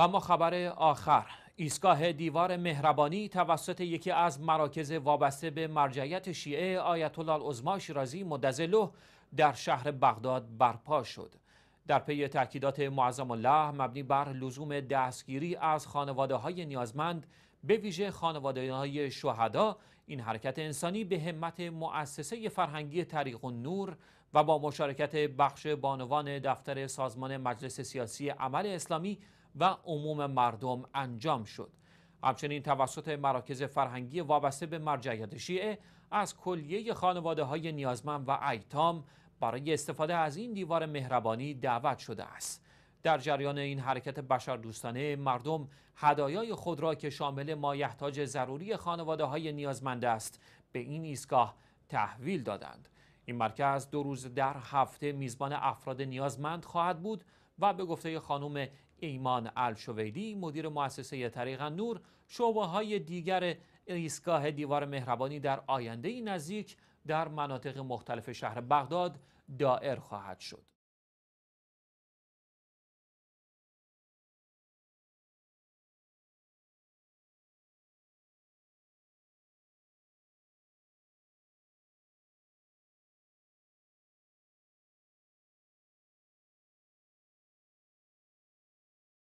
و ما خبر آخر ایستگاه دیوار مهربانی توسط یکی از مراکز وابسته به مرجعیت شیعه آیت الله العظما شیرازی مدظله در شهر بغداد برپا شد در پی تاکیدات معظم الله مبنی بر لزوم دستگیری از خانواده های نیازمند به ویژه خانواده های شهدا این حرکت انسانی به همت مؤسسه فرهنگی طریق نور و با مشارکت بخش بانوان دفتر سازمان مجلس سیاسی عمل اسلامی و عموم مردم انجام شد همچنین توسط مراکز فرهنگی وابسته به مرجعیت شیعه از کلیه خانواده های نیازمند و ایتام برای استفاده از این دیوار مهربانی دعوت شده است در جریان این حرکت دوستانه، مردم هدایای خود را که شامل مایحتاج ضروری خانواده های نیازمند است به این ایستگاه تحویل دادند این مرکز دو روز در هفته میزبان افراد نیازمند خواهد بود و به گفته خانم ایمان الشویدی مدیر مؤسسه طریق نور شعبه های دیگر ایستگاه دیوار مهربانی در آینده نزدیک در مناطق مختلف شهر بغداد دائر خواهد شد